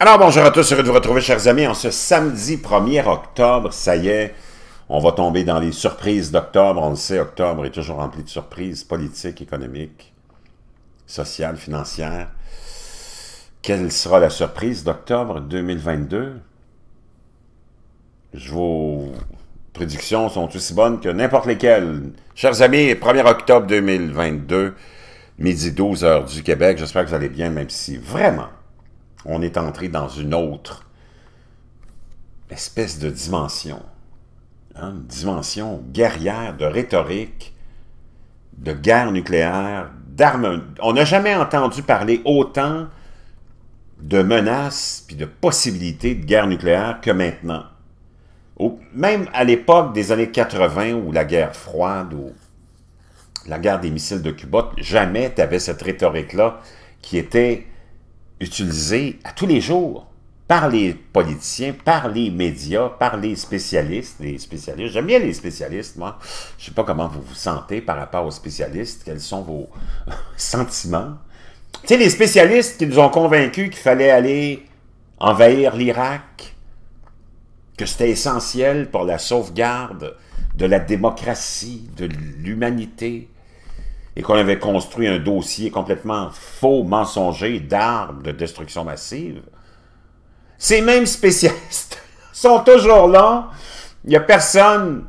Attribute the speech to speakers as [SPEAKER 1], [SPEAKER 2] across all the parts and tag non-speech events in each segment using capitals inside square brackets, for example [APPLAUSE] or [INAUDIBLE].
[SPEAKER 1] Alors bonjour à tous, heureux de vous retrouver chers amis en ce samedi 1er octobre, ça y est, on va tomber dans les surprises d'octobre, on le sait, octobre est toujours rempli de surprises politiques, économiques, sociales, financières. Quelle sera la surprise d'octobre 2022? Vos prédictions sont aussi bonnes que n'importe lesquelles. Chers amis, 1er octobre 2022, midi 12 heures du Québec, j'espère que vous allez bien, même si vraiment on est entré dans une autre espèce de dimension. Hein? Une dimension guerrière, de rhétorique, de guerre nucléaire, d'armes. On n'a jamais entendu parler autant de menaces puis de possibilités de guerre nucléaire que maintenant. même à l'époque des années 80 où la guerre froide ou la guerre des missiles de Cuba, jamais tu avais cette rhétorique-là qui était utilisé à tous les jours par les politiciens, par les médias, par les spécialistes, les spécialistes. J'aime bien les spécialistes, moi. Je ne sais pas comment vous vous sentez par rapport aux spécialistes, quels sont vos [LAUGHS] sentiments. Tu sais, les spécialistes qui nous ont convaincus qu'il fallait aller envahir l'Irak, que c'était essentiel pour la sauvegarde de la démocratie, de l'humanité, et qu'on avait construit un dossier complètement faux, mensonger, d'armes de destruction massive, ces mêmes spécialistes [LAUGHS] sont toujours là. Il n'y a personne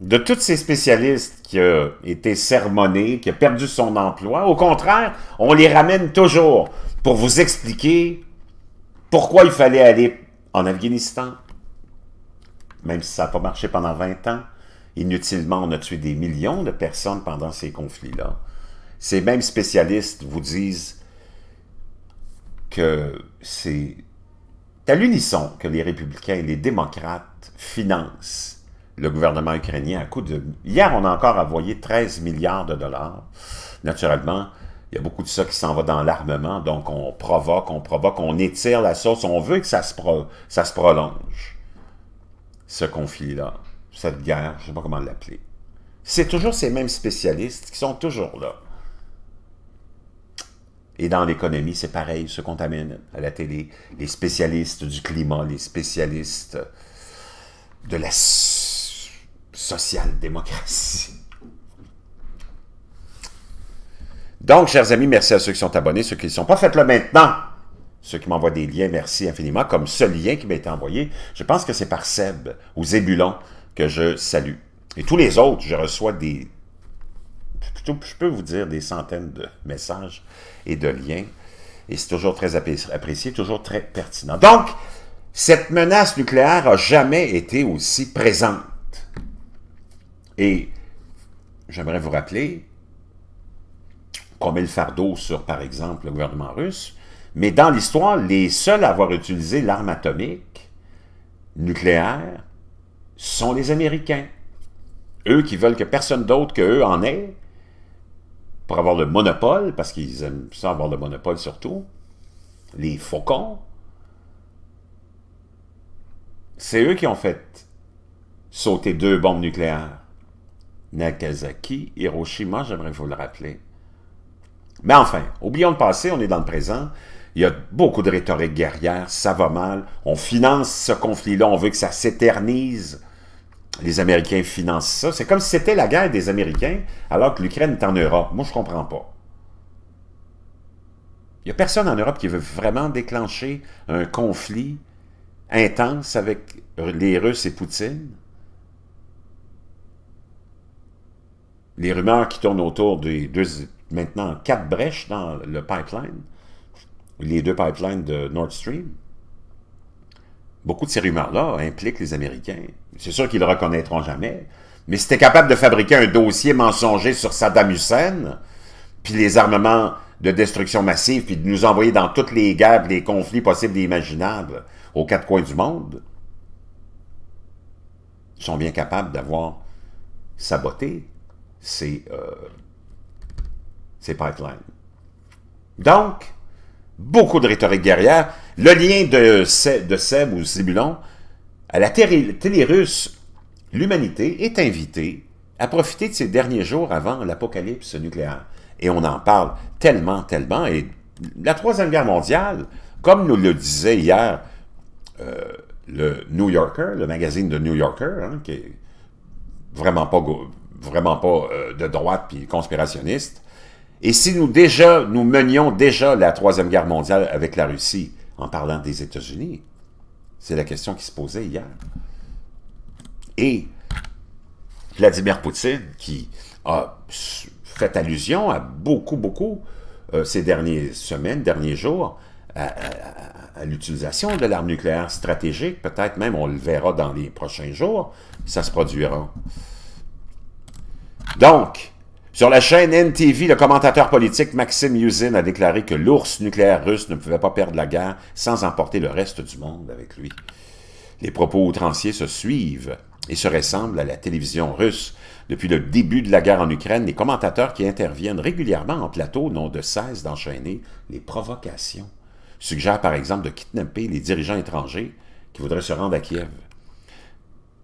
[SPEAKER 1] de tous ces spécialistes qui a été sermonné, qui a perdu son emploi. Au contraire, on les ramène toujours pour vous expliquer pourquoi il fallait aller en Afghanistan, même si ça n'a pas marché pendant 20 ans, Inutilement, on a tué des millions de personnes pendant ces conflits-là. Ces mêmes spécialistes vous disent que c'est à l'unisson que les républicains et les démocrates financent le gouvernement ukrainien à coup de... Hier, on a encore envoyé 13 milliards de dollars. Naturellement, il y a beaucoup de ça qui s'en va dans l'armement, donc on provoque, on provoque, on étire la sauce, on veut que ça se, ça se prolonge, ce conflit-là cette guerre, je ne sais pas comment l'appeler. C'est toujours ces mêmes spécialistes qui sont toujours là. Et dans l'économie, c'est pareil, se contaminent à la télé. Les spécialistes du climat, les spécialistes de la social-démocratie. Donc, chers amis, merci à ceux qui sont abonnés, ceux qui ne sont pas, faites-le maintenant. Ceux qui m'envoient des liens, merci infiniment, comme ce lien qui m'a été envoyé, je pense que c'est par Seb ou Zébulon que je salue. Et tous les autres, je reçois des, je peux vous dire, des centaines de messages et de liens. Et c'est toujours très apprécié, toujours très pertinent. Donc, cette menace nucléaire a jamais été aussi présente. Et j'aimerais vous rappeler qu'on met le fardeau sur, par exemple, le gouvernement russe, mais dans l'histoire, les seuls à avoir utilisé l'arme atomique nucléaire sont les Américains. Eux qui veulent que personne d'autre qu'eux eux en ait, pour avoir le monopole, parce qu'ils aiment ça avoir le monopole surtout, les faucons, c'est eux qui ont fait sauter deux bombes nucléaires. Nagasaki, Hiroshima, j'aimerais vous le rappeler. Mais enfin, oublions le passé, on est dans le présent. Il y a beaucoup de rhétorique guerrière, ça va mal. On finance ce conflit-là, on veut que ça s'éternise les Américains financent ça. C'est comme si c'était la guerre des Américains alors que l'Ukraine est en Europe. Moi, je ne comprends pas. Il n'y a personne en Europe qui veut vraiment déclencher un conflit intense avec les Russes et Poutine. Les rumeurs qui tournent autour des deux, maintenant quatre brèches dans le pipeline, les deux pipelines de Nord Stream. Beaucoup de ces rumeurs-là impliquent les Américains. C'est sûr qu'ils le reconnaîtront jamais. Mais si étaient capable de fabriquer un dossier mensonger sur Saddam Hussein, puis les armements de destruction massive, puis de nous envoyer dans toutes les guerres, les conflits possibles et imaginables aux quatre coins du monde, ils sont bien capables d'avoir saboté ces euh, pipelines. Donc, beaucoup de rhétorique guerrière. Le lien de, de Seb ou Zibulon à la télé, l'humanité est invitée à profiter de ces derniers jours avant l'apocalypse nucléaire. Et on en parle tellement, tellement. Et la Troisième Guerre mondiale, comme nous le disait hier euh, le New Yorker, le magazine de New Yorker, hein, qui est vraiment pas, vraiment pas euh, de droite puis conspirationniste, et si nous déjà, nous menions déjà la Troisième Guerre mondiale avec la Russie en parlant des États-Unis, c'est la question qui se posait hier. Et Vladimir Poutine, qui a fait allusion à beaucoup, beaucoup euh, ces dernières semaines, derniers jours, à l'utilisation de l'arme nucléaire stratégique, peut-être même on le verra dans les prochains jours, ça se produira. Donc, sur la chaîne NTV, le commentateur politique Maxime Yuzin a déclaré que l'ours nucléaire russe ne pouvait pas perdre la guerre sans emporter le reste du monde avec lui. Les propos outranciers se suivent et se ressemblent à la télévision russe. Depuis le début de la guerre en Ukraine, les commentateurs qui interviennent régulièrement en plateau n'ont de cesse d'enchaîner les provocations. Suggèrent par exemple de kidnapper les dirigeants étrangers qui voudraient se rendre à Kiev.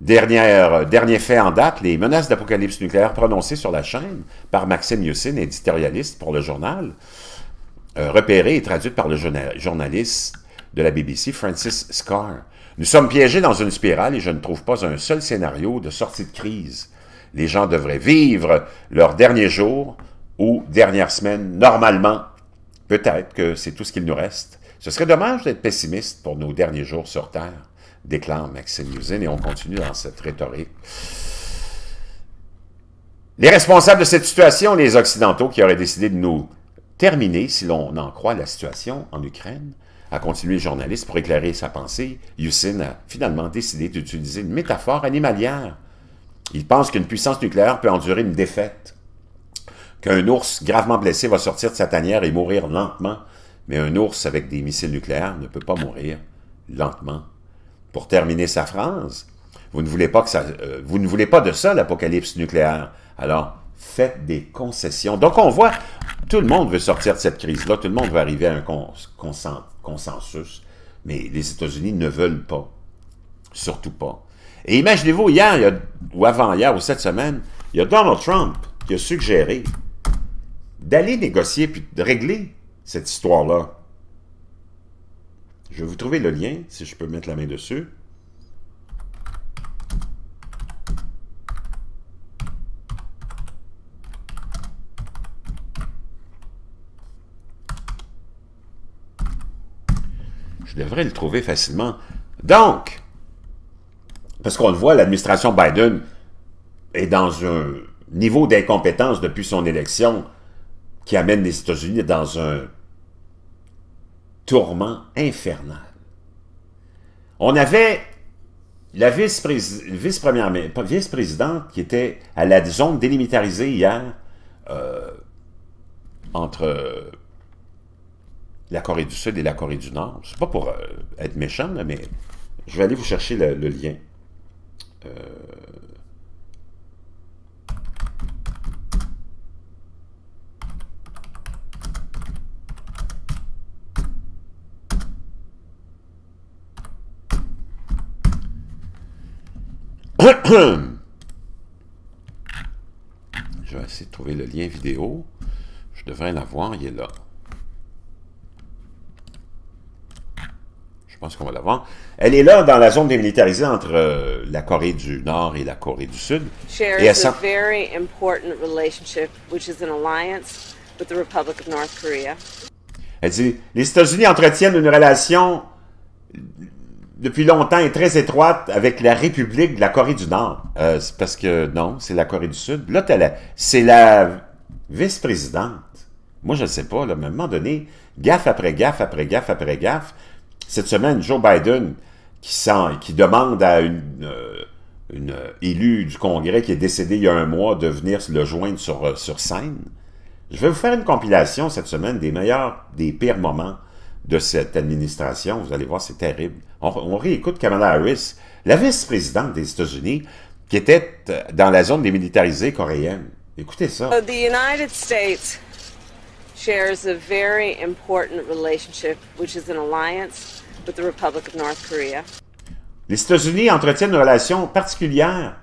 [SPEAKER 1] Dernière, euh, dernier fait en date, les menaces d'apocalypse nucléaire prononcées sur la chaîne par Maxime Youssine, éditorialiste pour le journal, euh, repéré et traduite par le journaliste de la BBC Francis Scar. Nous sommes piégés dans une spirale et je ne trouve pas un seul scénario de sortie de crise. Les gens devraient vivre leurs derniers jours ou dernières semaines normalement. Peut-être que c'est tout ce qu'il nous reste. Ce serait dommage d'être pessimiste pour nos derniers jours sur Terre déclare Maxime Usine, et on continue dans cette rhétorique. Les responsables de cette situation, les Occidentaux qui auraient décidé de nous terminer, si l'on en croit la situation en Ukraine, a continué le journaliste pour éclairer sa pensée, Yusin a finalement décidé d'utiliser une métaphore animalière. Il pense qu'une puissance nucléaire peut endurer une défaite, qu'un ours gravement blessé va sortir de sa tanière et mourir lentement, mais un ours avec des missiles nucléaires ne peut pas mourir lentement pour terminer sa phrase. Vous ne voulez pas que ça, euh, vous ne voulez pas de ça l'apocalypse nucléaire. Alors faites des concessions. Donc on voit, tout le monde veut sortir de cette crise-là, tout le monde veut arriver à un consensus, mais les États-Unis ne veulent pas, surtout pas. Et imaginez-vous, hier, il ou avant-hier, ou cette semaine, il y a Donald Trump qui a suggéré d'aller négocier puis de régler cette histoire-là je vais vous trouver le lien, si je peux mettre la main dessus. Je devrais le trouver facilement. Donc, parce qu'on le voit, l'administration Biden est dans un niveau d'incompétence depuis son élection qui amène les États-Unis dans un tourment infernal. On avait la vice-présidente qui était à la zone délimitarisée hier euh, entre la Corée du Sud et la Corée du Nord. C'est pas pour euh, être méchant, mais je vais aller vous chercher le, le lien. Euh, Je vais essayer de trouver le lien vidéo. Je devrais l'avoir, il est là. Je pense qu'on va l'avoir. Elle est là dans la zone démilitarisée entre euh, la Corée du Nord et la Corée du Sud. a very important relationship, which is an alliance with the Republic of North Korea. Elle dit, les États-Unis entretiennent une relation depuis longtemps est très étroite avec la République de la Corée du Nord. Euh, parce que non, c'est la Corée du Sud. Là, c'est la vice-présidente. Moi, je ne sais pas, mais à un moment donné, gaffe après gaffe, après gaffe, après gaffe, cette semaine, Joe Biden qui, sent, qui demande à une, euh, une élue du Congrès qui est décédée il y a un mois de venir le joindre sur, euh, sur scène. Je vais vous faire une compilation cette semaine des meilleurs, des pires moments de cette administration. Vous allez voir, c'est terrible on, réécoute Kamala Harris, la vice-présidente des États-Unis, qui était euh, dans la zone démilitarisée coréenne. Écoutez ça. Les États-Unis entretiennent une relation particulière,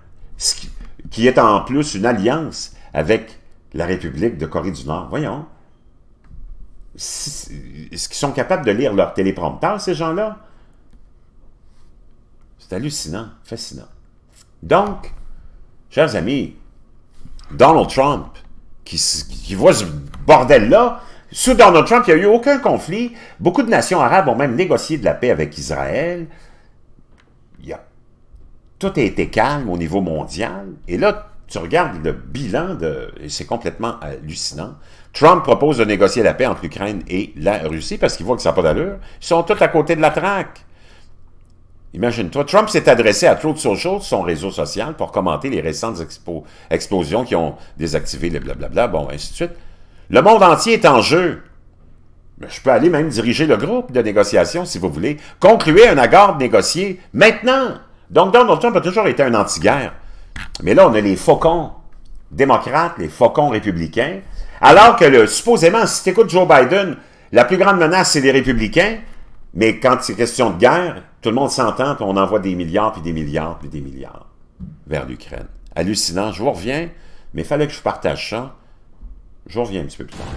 [SPEAKER 1] qui est en plus une alliance avec la République de Corée du Nord. Voyons. Est-ce qu'ils sont capables de lire leur téléprompteur, ces gens-là? C'est hallucinant, fascinant. Donc, chers amis, Donald Trump, qui, voit ce bordel-là, sous Donald Trump, il n'y a eu aucun conflit. Beaucoup de nations arabes ont même négocié de la paix avec Israël. Il Tout a été calme au niveau mondial. Et là, tu regardes le bilan, de, c'est complètement hallucinant. Trump propose de négocier la paix entre l'Ukraine et la Russie parce qu'il voit que ça n'a pas d'allure. Ils sont tous à côté de la traque. Imagine-toi, Trump s'est adressé à Truth Social, son réseau social, pour commenter les récentes explosions qui ont désactivé le blablabla, bon, ainsi de suite. Le monde entier est en jeu. Ben, je peux aller même diriger le groupe de négociation, si vous voulez. Concluez un accord négocié maintenant. Donc, Donald Trump a toujours été un anti-guerre. Mais là, on a les faucons démocrates, les faucons républicains. Alors que, le, supposément, si tu écoutes Joe Biden, la plus grande menace, c'est les républicains. Mais quand c'est question de guerre, tout le monde s'entend, puis on envoie des milliards, puis des milliards, puis des milliards vers l'Ukraine. Hallucinant. Je vous reviens, mais il fallait que je partage ça. Je vous reviens un petit peu plus tard.